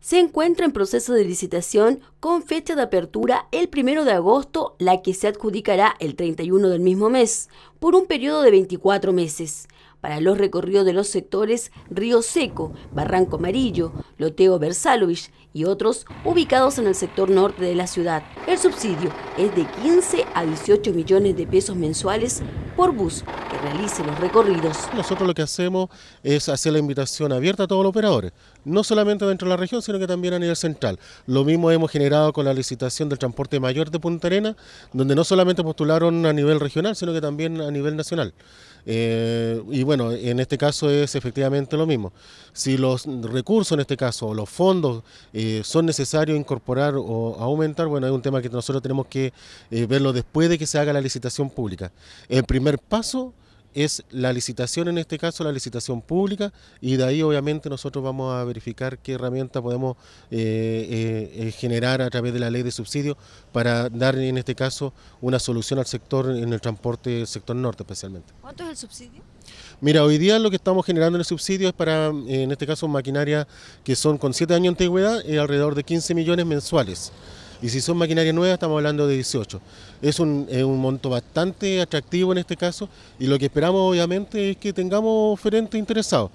se encuentra en proceso de licitación con fecha de apertura el 1 de agosto, la que se adjudicará el 31 del mismo mes, por un periodo de 24 meses, para los recorridos de los sectores Río Seco, Barranco Amarillo, Loteo Versalovich y otros ubicados en el sector norte de la ciudad. El subsidio es de 15 a 18 millones de pesos mensuales por bus que realice los recorridos. Nosotros lo que hacemos es hacer la invitación abierta a todos los operadores, no solamente dentro de la región, sino que también a nivel central. Lo mismo hemos generado con la licitación del transporte mayor de Punta Arena, donde no solamente postularon a nivel regional, sino que también a nivel nacional. Eh, y bueno, en este caso es efectivamente lo mismo. Si los recursos, en este caso, o los fondos, eh, son necesarios incorporar o aumentar, bueno, hay un tema que nosotros tenemos que eh, verlo después de que se haga la licitación pública. el primer paso es la licitación, en este caso la licitación pública, y de ahí obviamente nosotros vamos a verificar qué herramienta podemos eh, eh, eh, generar a través de la ley de subsidio para dar en este caso una solución al sector, en el transporte, sector norte especialmente. ¿Cuánto es el subsidio? Mira, hoy día lo que estamos generando en el subsidio es para, en este caso, maquinaria que son con 7 años de antigüedad, y alrededor de 15 millones mensuales. Y si son maquinaria nueva, estamos hablando de 18. Es un, monto bastante atractivo en este caso y lo que esperamos obviamente es que tengamos oferentes interesados.